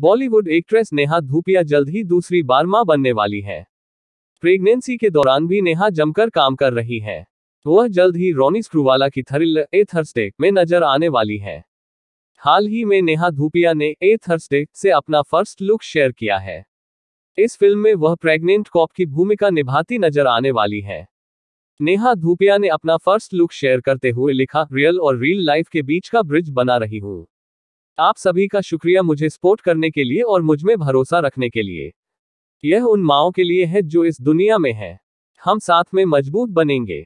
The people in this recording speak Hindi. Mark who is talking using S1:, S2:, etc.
S1: बॉलीवुड एक्ट्रेस नेहा धूपिया जल्द ही दूसरी बार मां बनने वाली है प्रेगनेंसी के दौरान भी नेहा जमकर काम कर रही है वह जल्द ही रोनी स्क्रूवाला की थ्रिल ए थर्सडे में नजर आने वाली है हाल ही में नेहा धूपिया ने ए थर्सडे से अपना फर्स्ट लुक शेयर किया है इस फिल्म में वह प्रेग्नेंट कॉप की भूमिका निभाती नजर आने वाली है नेहा धूपिया ने अपना फर्स्ट लुक शेयर करते हुए लिखा रियल और रियल लाइफ के बीच का ब्रिज बना रही हूँ आप सभी का शुक्रिया मुझे सपोर्ट करने के लिए और मुझ में भरोसा रखने के लिए यह उन माओ के लिए है जो इस दुनिया में है हम साथ में मजबूत बनेंगे